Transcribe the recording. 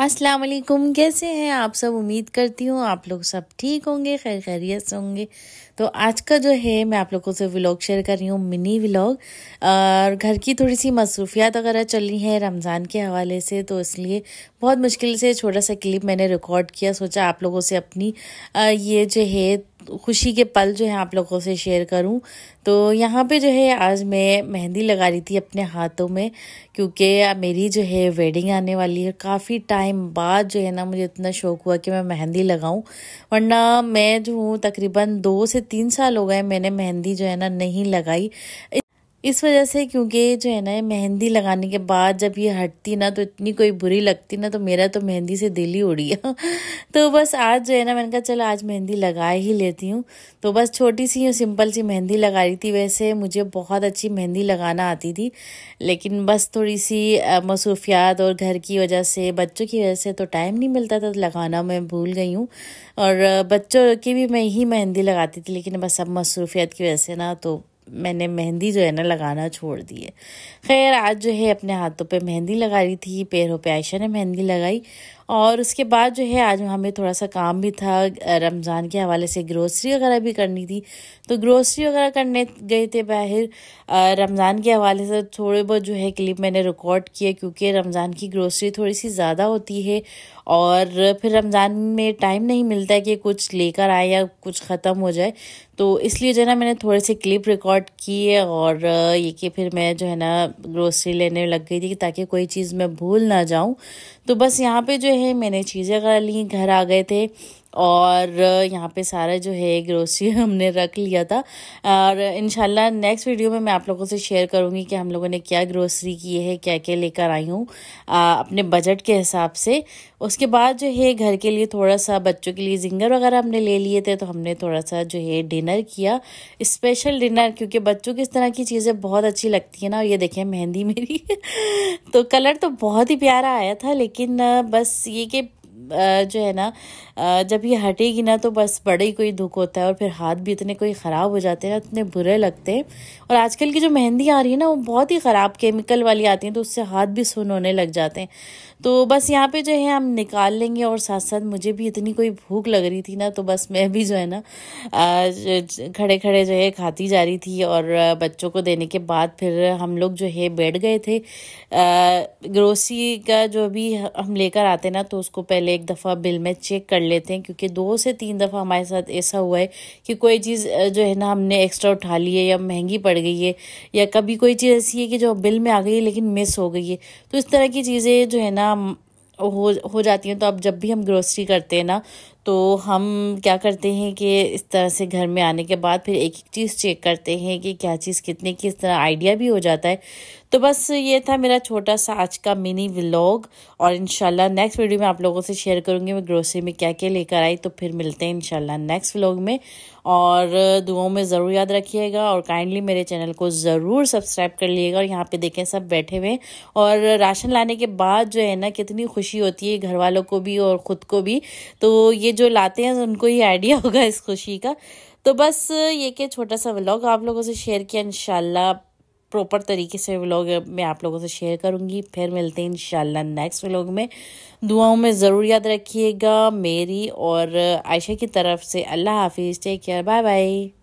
अस्सलाम वालेकुम कैसे हैं आप सब उम्मीद करती हूँ आप लोग सब ठीक होंगे खैर खैरियत से होंगे तो आज का जो है मैं आप लोगों से व्लॉग शेयर कर रही हूँ मिनी व्लॉग और घर की थोड़ी सी मसरूफियात वगैरह चल रही हैं रमज़ान के हवाले से तो इसलिए बहुत मुश्किल से छोटा सा क्लिप मैंने रिकॉर्ड किया सोचा आप लोगों से अपनी ये जो है खुशी के पल जो है आप लोगों से शेयर करूं तो यहाँ पे जो है आज मैं मेहंदी लगा रही थी अपने हाथों में क्योंकि मेरी जो है वेडिंग आने वाली है काफ़ी टाइम बाद जो है ना मुझे इतना शौक हुआ कि मैं मेहंदी लगाऊं वरना मैं जो हूँ तकरीबन दो से तीन साल हो गए मैंने मेहंदी जो है ना नहीं लगाई इस वजह से क्योंकि जो है ना मेहंदी लगाने के बाद जब ये हटती ना तो इतनी कोई बुरी लगती ना तो मेरा तो मेहंदी से दिल ही उड़ी तो बस आज जो है ना मैंने कहा चलो आज मेहंदी लगा ही लेती हूँ तो बस छोटी सी सिंपल सी मेहंदी लगा रही थी वैसे मुझे बहुत अच्छी मेहंदी लगाना आती थी लेकिन बस थोड़ी सी मसूफियात और घर की वजह से बच्चों की वजह से तो टाइम नहीं मिलता था तो लगाना मैं भूल गई हूँ और बच्चों की भी मैं ही मेहंदी लगाती थी लेकिन बस अब मसरूफियात की वजह से ना तो मैंने मेहंदी जो है ना लगाना छोड़ दी है खैर आज जो है अपने हाथों पे मेहंदी लगा रही थी पैरों पे आयशा ने मेहंदी लगाई और उसके बाद जो है आज हमें थोड़ा सा काम भी था रमज़ान के हवाले से ग्रोसरी वगैरह भी करनी थी तो ग्रोसरी वगैरह करने गए थे बाहर रमज़ान के हवाले से थोड़े बहुत जो है क्लिप मैंने रिकॉर्ड किए क्योंकि रमज़ान की ग्रोसरी थोड़ी सी ज़्यादा होती है और फिर रमज़ान में टाइम नहीं मिलता है कि कुछ लेकर आए या कुछ ख़त्म हो जाए तो इसलिए जो है ना मैंने थोड़े से क्लिप रिकॉर्ड किए और ये कि फिर मैं जो है ना ग्रोसरी लेने लग गई थी ताकि कोई चीज़ मैं भूल ना जाऊँ तो बस यहाँ पे जो है हैं मैंने चीज़ें कर ली घर आ गए थे और यहाँ पे सारा जो है ग्रोसरी हमने रख लिया था और इन नेक्स्ट वीडियो में मैं आप लोगों से शेयर करूँगी कि हम लोगों ने क्या ग्रोसरी की है क्या क्या लेकर आई हूँ अपने बजट के हिसाब से उसके बाद जो है घर के लिए थोड़ा सा बच्चों के लिए जिंगर वगैरह हमने ले लिए थे तो हमने थोड़ा सा जो है डिनर किया स्पेशल डिनर क्योंकि बच्चों की इस तरह की चीज़ें बहुत अच्छी लगती है ना और ये देखें मेहंदी मेरी तो कलर तो बहुत ही प्यारा आया था लेकिन बस ये कि जो है ना जब ये हटेगी ना तो बस बड़े ही कोई दुख होता है और फिर हाथ भी इतने कोई ख़राब हो जाते हैं इतने बुरे लगते हैं और आजकल की जो मेहंदी आ रही है ना वो बहुत ही ख़राब केमिकल वाली आती है तो उससे हाथ भी सुन होने लग जाते हैं तो बस यहाँ पे जो है हम निकाल लेंगे और साथ साथ मुझे भी इतनी कोई भूख लग रही थी ना तो बस मैं भी जो है ना खड़े खड़े जो है खाती जा रही थी और बच्चों को देने के बाद फिर हम लोग जो है बैठ गए थे ग्रोसरी का जो भी हम लेकर आते ना तो उसको पहले एक दफ़ा बिल में चेक कर लेते हैं क्योंकि दो से तीन दफ़ा हमारे साथ ऐसा हुआ है कि कोई चीज़ जो है ना हमने एक्स्ट्रा उठा ली है या महंगी पड़ गई है या कभी कोई चीज़ ऐसी है कि जो बिल में आ गई है लेकिन मिस हो गई है तो इस तरह की चीज़ें जो है ना हो हो जाती हैं तो अब जब भी हम ग्रोसरी करते हैं ना तो हम क्या करते हैं कि इस तरह से घर में आने के बाद फिर एक एक चीज़ चेक करते हैं कि क्या चीज़ कितने की इस तरह आइडिया भी हो जाता है तो बस ये था मेरा छोटा सा आज का मिनी व्लॉग और इनशाला नेक्स्ट वीडियो में आप लोगों से शेयर करूँगी मैं ग्रोसरी में क्या क्या लेकर आई तो फिर मिलते हैं इनशाला नेक्स्ट व्लॉग में और दुआओं में ज़रूर याद रखिएगा और काइंडली मेरे चैनल को ज़रूर सब्सक्राइब कर लीजिएगा और यहाँ पे देखें सब बैठे हुए और राशन लाने के बाद जो है ना कितनी खुशी होती है घर वालों को भी और ख़ुद को भी तो ये ये जो लाते हैं उनको ही आइडिया होगा इस खुशी का तो बस ये कि छोटा सा व्लॉग आप लोगों से शेयर किया इन प्रॉपर तरीके से व्लॉग मैं आप लोगों से शेयर करूँगी फिर मिलते हैं इंशाल्लाह नेक्स्ट व्लॉग में दुआओं में ज़रूर याद रखिएगा मेरी और आयशा की तरफ से अल्लाह हाफिज़ टेक केयर बाय बाय